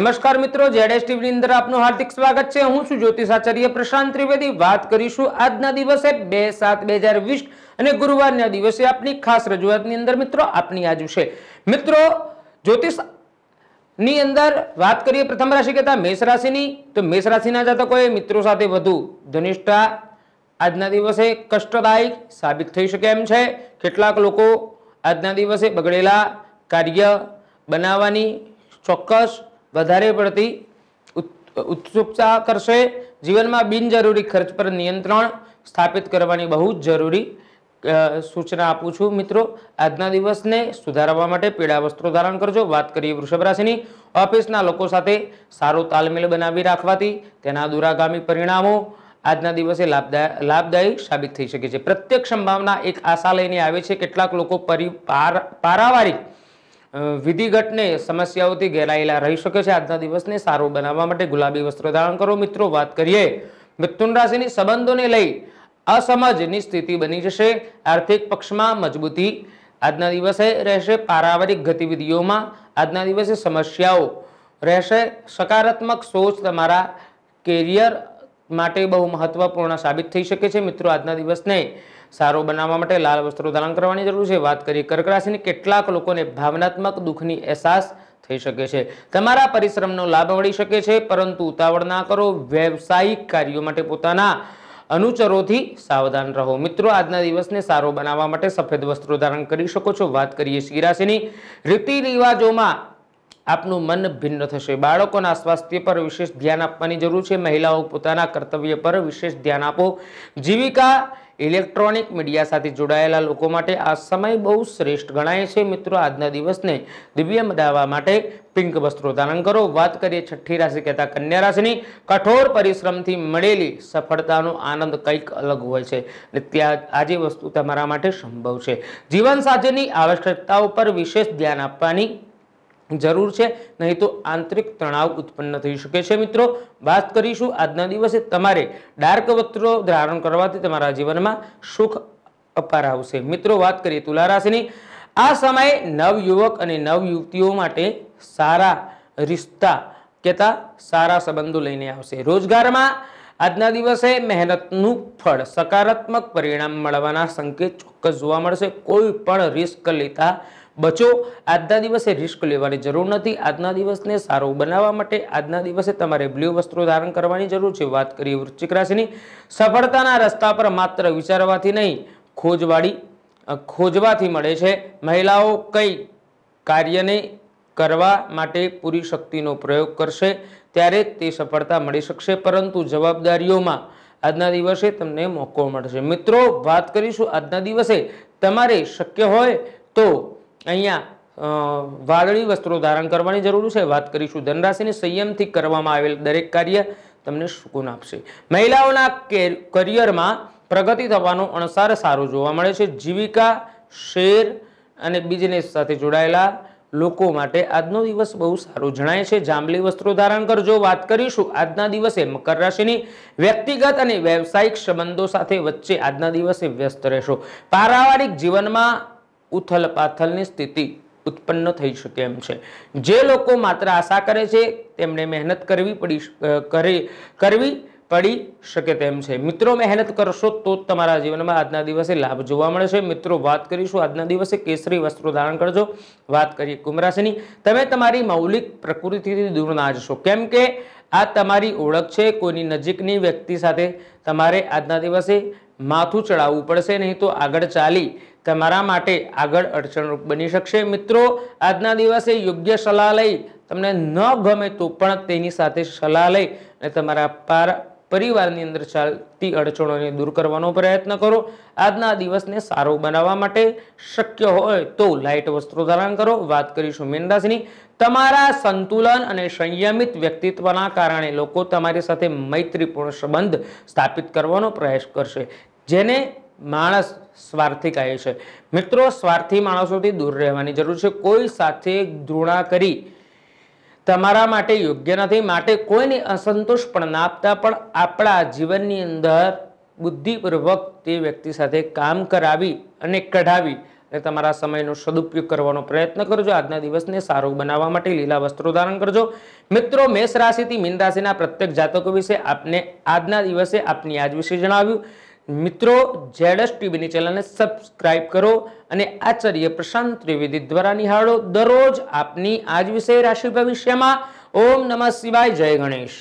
નમસ્કાર મિત્રો જેડેસ ટીવીની અંદર આપનું હાર્દિક સ્વાગત છે હું છું જ્યોતિષ આચાર્ય પ્રશાંત ત્રિવેદી વાત કરીશું આજના દિવસે બે સાત બે હજાર વીસ અને ગુરુવારના દિવસે આપની ખાસ રજૂઆતની અંદર મિત્રો આપની આજુ છે મિત્રો જ્યોતિષ ની અંદર વાત કરીએ પ્રથમ રાશિ કહેતા મેષ રાશિની તો મેષ રાશિના જાતકોએ મિત્રો સાથે વધુ ધનિષ્ઠા આજના દિવસે કષ્ટદાયક સાબિત થઈ શકે એમ છે કેટલાક લોકો આજના દિવસે બગડેલા કાર્ય બનાવવાની ચોક્કસ વધારે પડતી ઉત્સુકતા કરશે જીવનમાં બિનજરૂરી ખર્ચ પર નિયંત્રણ સ્થાપિત કરવાની બહુ જ જરૂરી સૂચના આપું છું મિત્રો આજના દિવસને સુધારવા માટે પીળા વસ્ત્રો ધારણ કરજો વાત કરીએ વૃષભ રાશિની ઓફિસના લોકો સાથે સારો તાલમેલ બનાવી રાખવાથી તેના દુરાગામી પરિણામો આજના દિવસે લાભદાય લાભદાયી સાબિત થઈ શકે છે પ્રત્યેક સંભાવના એક આશા લઈને આવે છે કેટલાક લોકો પરિ પારાવારિક વિધિઘટને સમસ્યાઓથી ઘેરાયેલા રહી શકે છે આજના દિવસને સારું બનાવવા માટે ગુલાબી વસ્ત્ર ધારણ કરો મિત્રો વાત કરીએ મિથુન રાશિની સંબંધોને લઈ અસમજની સ્થિતિ બની જશે આર્થિક પક્ષમાં મજબૂતી આજના દિવસે રહેશે પારાવારિક ગતિવિધિઓમાં આજના દિવસે સમસ્યાઓ રહેશે સકારાત્મક સોચ તમારા કેરિયર માટે બહુ મહત્વપૂર્ણ સાબિત થઈ શકે છે મિત્રો આજના દિવસને સારો બનાવવા માટે લાલ વસ્ત્રો ધારણ કરવાની જરૂર છે વાત કરીએ કર્ક રાશિની કેટલાક લોકોને ભાવનાત્મક દુઃખની અહેસાસ થઈ શકે છે તમારા પરિશ્રમનો લાભ મળી શકે છે પરંતુ ઉતાવળ ના કરો વ્યવસાયિક કાર્યો માટે પોતાના અનુચરોથી સાવધાન રહો મિત્રો આજના દિવસને સારો બનાવવા માટે સફેદ વસ્ત્રો ધારણ કરી શકો છો વાત કરીએ શિરાશિની રીતિ રિવાજોમાં આપનું મન ભિન્ન થશે બાળકોના સ્વાસ્થ્ય પર વિશેષ ધ્યાન આપવાની જરૂર છે મહિલાઓ પોતાના કર્તવ્ય પર વિશેષ ધ્યાન આપો જીવિકા ઇલેક્ટ્રોનિક મીડિયા સાથે જોડાયેલા લોકો માટે આ સમય બહુ શ્રેષ્ઠ ગણાય છે મિત્રો આજના દિવસને દિવ્ય મદાવવા માટે પિંક વસ્ત્રો ધારણ કરો વાત કરીએ છઠ્ઠી રાશિ કહેતા કન્યા રાશિની કઠોર પરિશ્રમથી મળેલી સફળતાનો આનંદ કંઈક અલગ હોય છે અને ત્યાં આજે વસ્તુ તમારા માટે સંભવ છે જીવનસાથીની આવશ્યકતાઓ પર વિશેષ ધ્યાન આપવાની જરૂર છે નહીં તો આંતરિક તણાવ ઉત્પન્ન થઈ શકે છે મિત્રો વાત કરીશું આજના દિવસે તમારે ડાર્ક વસ્ત્રો ધારણ કરવાથી તમારા જીવનમાં સુખ અપાર આવશે મિત્રો વાત કરીએ તુલા રાશિની આ સમયે નવયુવક અને નવયુવતીઓ માટે સારા રિશ્તા કહેતા સારા સંબંધો લઈને આવશે રોજગારમાં આજના દિવસે મહેનતનું ફળ સકારાત્મક પરિણામ મળવાના સંકેત ચોક્કસ જોવા મળશે કોઈ પણ રિસ્ક લેતા બચો આજના દિવસે રિસ્ક લેવાની જરૂર નથી આજના દિવસને સારો બનાવવા માટે આજના દિવસે તમારે બ્લુ વસ્ત્રો ધારણ કરવાની જરૂર છે વાત કરીએ વૃશ્ચિક રાશિની સફળતાના રસ્તા પર માત્ર વિચારવાથી નહીં ખોજવાળી ખોજવાથી મળે છે મહિલાઓ કઈ કાર્યને કરવા માટે પૂરી શક્તિનો પ્રયોગ કરશે ત્યારે તે સફળતા મળી શકશે પરંતુ જવાબદારીઓમાં આજના દિવસે તમને મોકો મળશે મિત્રો વાત કરીશું આજના દિવસે તમારે શક્ય હોય તો અહીંયા વાદળી વસ્ત્રો ધારણ કરવાની જરૂર છે વાત કરીશું ધનરાશિને સંયમથી કરવામાં આવેલ દરેક કાર્ય તમને સુકૂન આપશે મહિલાઓના કરિયરમાં પ્રગતિ થવાનો અણસાર સારો જોવા મળે છે જીવિકા શેર અને બિઝનેસ સાથે જોડાયેલા લોકો માટે આજનો દિવસ બહુ સારો જણાય છે જાંબલી વસ્ત્રો ધારણ કરજો વાત કરીશું આજના દિવસે મકર રાશિની વ્યક્તિગત અને વ્યવસાયિક સંબંધો સાથે વચ્ચે આજના દિવસે વ્યસ્ત રહેશો પારિવારિક જીવનમાં ઉથલપાથલની સ્થિતિ ઉત્પન્ન થઈ શકે એમ છે જે લોકો માત્ર આશા કરે છે તેમણે મહેનત કરવી પડી કરવી પડી શકે તેમ છે મિત્રો મહેનત કરશો તો જ તમારા જીવનમાં આજના દિવસે લાભ જોવા મળે છે મિત્રો વાત કરીશું આજના દિવસે કેસરી વસ્ત્રો ધારણ કરજો વાત કરીએ કુંભરાશિની તમે તમારી મૌલિક પ્રકૃતિથી દૂર ના જશો કેમ કે આ તમારી ઓળખ છે કોઈની નજીકની વ્યક્તિ સાથે તમારે આજના દિવસે માથું ચડાવવું પડશે નહીં તો આગળ ચાલી તમારા માટે આગળ અડચણરૂપ બની શકશે મિત્રો આજના દિવસે યોગ્ય સલાહ લઈ તમને ન ગમે તો પણ તેની સાથે સલાહ લઈ અને તમારા પાર પરિવારની અંદર ચાલતી અડચણોને દૂર કરવાનો પ્રયત્ન કરો આજના દિવસને સારો બનાવવા માટે શક્ય હોય તો લાઇટ વસ્ત્રો ધારણ કરો વાત કરીશું મીન રાશિની તમારા સંતુલન અને સંયમિત વ્યક્તિત્વના કારણે લોકો તમારી સાથે મૈત્રીપૂર્ણ સંબંધ સ્થાપિત કરવાનો પ્રયાસ કરશે જેને માણસ સ્વાર્થી કહે છે મિત્રો સ્વાર્થી માણસોથી દૂર રહેવાની જરૂર છે કોઈ સાથે ધૃણા કરી તમારા માટે યોગ્ય નથી માટે કોઈને અસંતોષ પણ ના આપતા પણ આપણા જીવનની અંદર બુદ્ધિપૂર્વક તે વ્યક્તિ સાથે કામ કરાવી અને કઢાવી અને તમારા સમયનો સદુપયોગ કરવાનો પ્રયત્ન કરજો આજના દિવસને સારું બનાવવા માટે લીલા વસ્ત્રો ધારણ કરજો મિત્રો મેષ રાશિથી મીન રાશિના પ્રત્યેક જાતકો વિશે આપને આજના દિવસે આપની આજ વિશે જણાવ્યું મિત્રો જેડસ ટીવીની ચેનલને સબસ્ક્રાઇબ કરો અને આચાર્ય પ્રશાંત ત્રિવેદી દ્વારા નિહાળો દરરોજ આપની આજ વિષય રાશિ ભવિષ્યમાં ઓમ નમઃ શિવાય જય ગણેશ